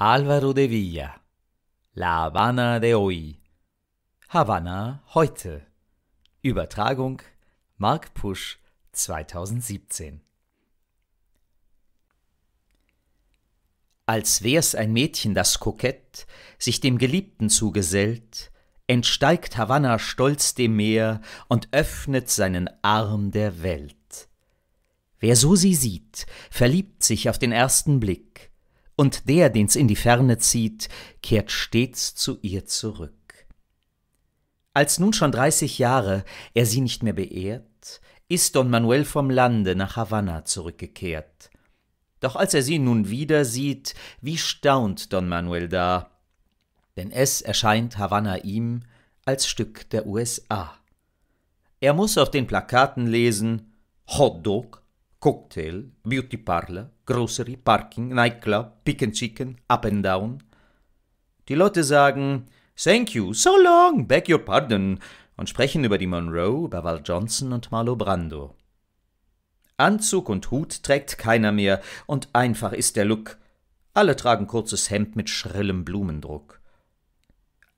Alvaro de Villa, La Habana de hoy, Havanna heute. Übertragung Mark Pusch 2017. Als wär's ein Mädchen, das kokett sich dem Geliebten zugesellt, entsteigt Havanna stolz dem Meer und öffnet seinen Arm der Welt. Wer so sie sieht, verliebt sich auf den ersten Blick, und der, den's in die Ferne zieht, kehrt stets zu ihr zurück. Als nun schon dreißig Jahre er sie nicht mehr beehrt, ist Don Manuel vom Lande nach Havanna zurückgekehrt. Doch als er sie nun wieder sieht, wie staunt Don Manuel da, denn es erscheint Havanna ihm als Stück der USA. Er muß auf den Plakaten lesen Hot Dog, Cocktail, Beauty Parlor, Grocery, Parking, Nightclub, Pick and Chicken, Up and Down. Die Leute sagen Thank you, so long, beg your pardon und sprechen über die Monroe, über Val Johnson und Marlo Brando. Anzug und Hut trägt keiner mehr und einfach ist der Look. Alle tragen kurzes Hemd mit schrillem Blumendruck.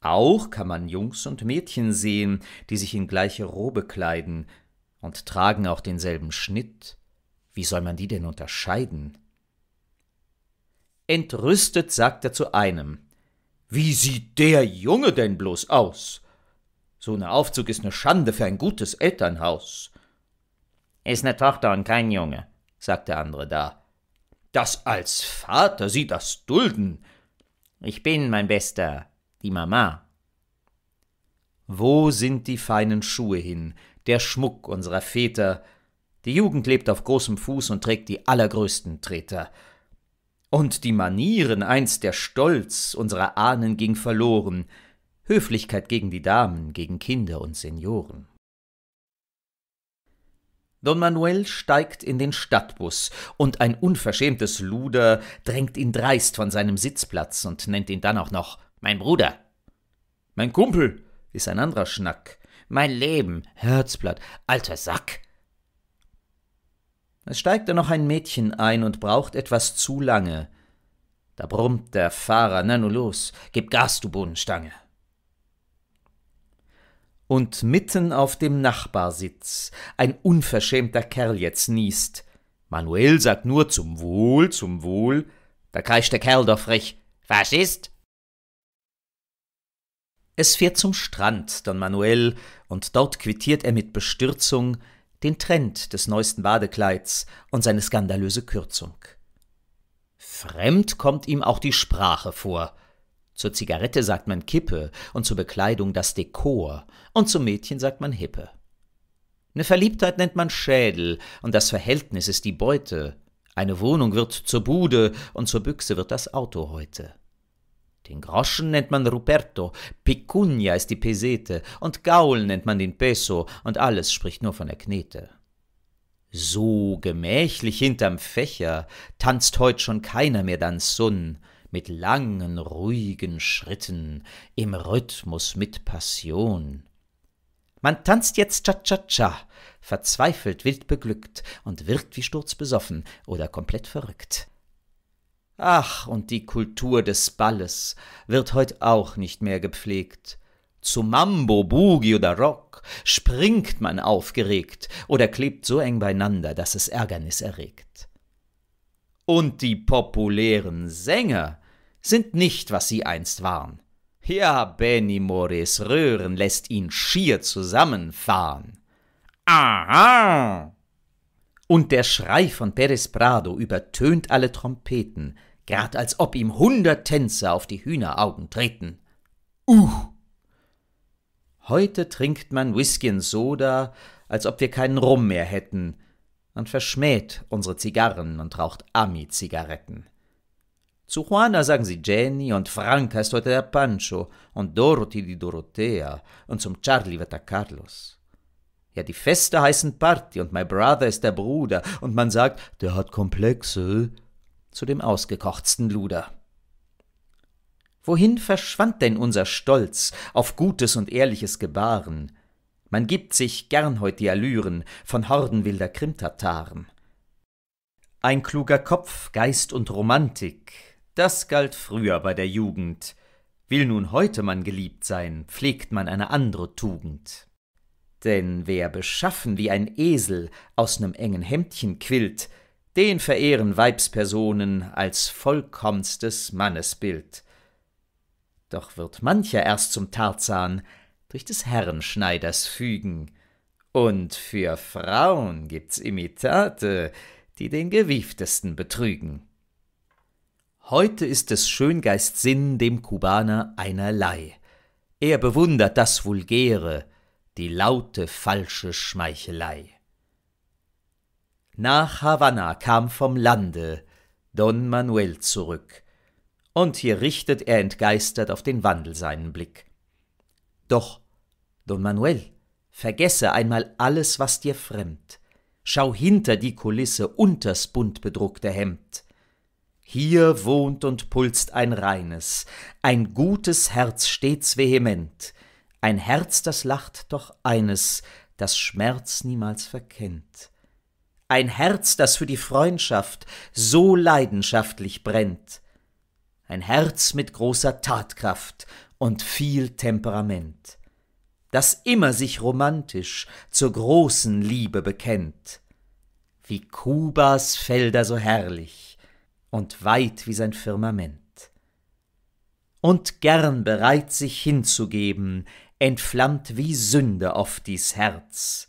Auch kann man Jungs und Mädchen sehen, die sich in gleiche Robe kleiden und tragen auch denselben Schnitt. Wie soll man die denn unterscheiden? Entrüstet sagt er zu einem Wie sieht der Junge denn bloß aus? So ne Aufzug ist ne Schande für ein gutes Elternhaus. Ist ne Tochter und kein Junge, sagt der andere da. Das als Vater Sie das dulden. Ich bin, mein Bester, die Mama. Wo sind die feinen Schuhe hin, der Schmuck unserer Väter, die Jugend lebt auf großem Fuß und trägt die allergrößten Treter. Und die Manieren, einst der Stolz unserer Ahnen, ging verloren. Höflichkeit gegen die Damen, gegen Kinder und Senioren. Don Manuel steigt in den Stadtbus, und ein unverschämtes Luder drängt ihn dreist von seinem Sitzplatz und nennt ihn dann auch noch mein Bruder. Mein Kumpel ist ein anderer Schnack. Mein Leben, Herzblatt, alter Sack. Es steigt da noch ein Mädchen ein und braucht etwas zu lange. Da brummt der Fahrer, na nun los, gib Gas, du Bohnenstange. Und mitten auf dem Nachbarsitz ein unverschämter Kerl jetzt niest. Manuel sagt nur zum Wohl, zum Wohl, da kreischt der Kerl doch frech, Faschist! Es fährt zum Strand, Don Manuel, und dort quittiert er mit Bestürzung, den Trend des neuesten Badekleids und seine skandalöse Kürzung. Fremd kommt ihm auch die Sprache vor. Zur Zigarette sagt man Kippe und zur Bekleidung das Dekor und zum Mädchen sagt man Hippe. Eine Verliebtheit nennt man Schädel und das Verhältnis ist die Beute. Eine Wohnung wird zur Bude und zur Büchse wird das Auto heute. Den Groschen nennt man Ruperto, Pecunia ist die Pesete und Gaul nennt man den Peso und alles spricht nur von der Knete. So gemächlich hinterm Fächer tanzt heut schon keiner mehr Dansun, mit langen, ruhigen Schritten, im Rhythmus mit Passion. Man tanzt jetzt Cha-Cha-Cha, verzweifelt, wild beglückt und wirkt wie sturzbesoffen oder komplett verrückt. Ach, und die Kultur des Balles wird heut auch nicht mehr gepflegt. Zu Mambo, Boogie oder Rock springt man aufgeregt oder klebt so eng beieinander, dass es Ärgernis erregt. Und die populären Sänger sind nicht, was sie einst waren. Ja, Benny Mores Röhren lässt ihn schier zusammenfahren. Aha! Und der Schrei von Perez Prado übertönt alle Trompeten, gerade als ob ihm hundert Tänzer auf die Hühneraugen treten. Uh! Heute trinkt man Whisky und Soda, als ob wir keinen Rum mehr hätten, Man verschmäht unsere Zigarren und raucht Ami-Zigaretten. Zu Juana sagen sie Jenny und Frank heißt heute der Pancho und Dorothy die Dorothea und zum Charlie wird der Carlos. Ja, die Feste heißen Party und my brother ist der Bruder und man sagt, der hat Komplexe, zu dem ausgekochtsten Luder. Wohin verschwand denn unser Stolz auf gutes und ehrliches Gebaren? Man gibt sich gern heut die Allüren von Horden wilder Krimtataren. Ein kluger Kopf, Geist und Romantik, das galt früher bei der Jugend. Will nun heute man geliebt sein, pflegt man eine andere Tugend. Denn wer beschaffen wie ein Esel aus nem engen Hemdchen quillt, den verehren Weibspersonen als vollkommenstes Mannesbild. Doch wird mancher erst zum Tarzan durch des Herrenschneiders fügen, und für Frauen gibt's Imitate, die den gewieftesten betrügen. Heute ist des Schöngeist Sinn dem Kubaner einerlei. Er bewundert das Vulgäre, die laute falsche Schmeichelei. Nach Havanna kam vom Lande Don Manuel zurück, und hier richtet er entgeistert auf den Wandel seinen Blick. Doch, Don Manuel, vergesse einmal alles, was dir fremd, schau hinter die Kulisse unters bunt bedruckte Hemd. Hier wohnt und pulst ein reines, ein gutes Herz stets vehement, ein Herz, das lacht doch eines, das Schmerz niemals verkennt ein Herz, das für die Freundschaft so leidenschaftlich brennt, ein Herz mit großer Tatkraft und viel Temperament, das immer sich romantisch zur großen Liebe bekennt, wie Kubas Felder so herrlich und weit wie sein Firmament. Und gern bereit sich hinzugeben, entflammt wie Sünde oft dies Herz,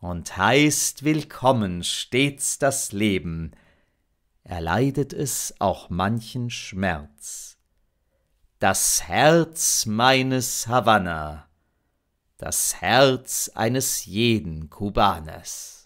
und heißt willkommen stets das Leben, erleidet es auch manchen Schmerz. Das Herz meines Havanna, das Herz eines jeden Kubaners.